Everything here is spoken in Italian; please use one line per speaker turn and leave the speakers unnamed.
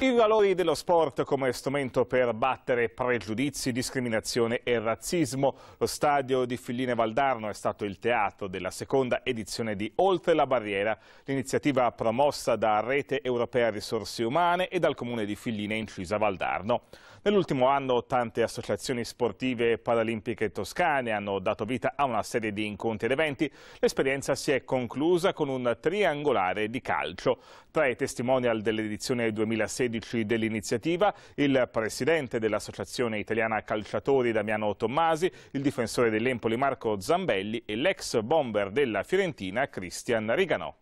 I valori dello sport come strumento per battere pregiudizi, discriminazione e razzismo. Lo stadio di Filline Valdarno è stato il teatro della seconda edizione di Oltre la barriera, l'iniziativa promossa da Rete Europea Risorse Umane e dal comune di Filline incisa Valdarno. Nell'ultimo anno tante associazioni sportive paralimpiche toscane hanno dato vita a una serie di incontri ed eventi. L'esperienza si è conclusa con un triangolare di calcio. Tra i testimonial dell'edizione 2016 13 dell'iniziativa, il presidente dell'Associazione Italiana Calciatori Damiano Tommasi, il difensore dell'Empoli Marco Zambelli e l'ex bomber della Fiorentina Cristian Riganò.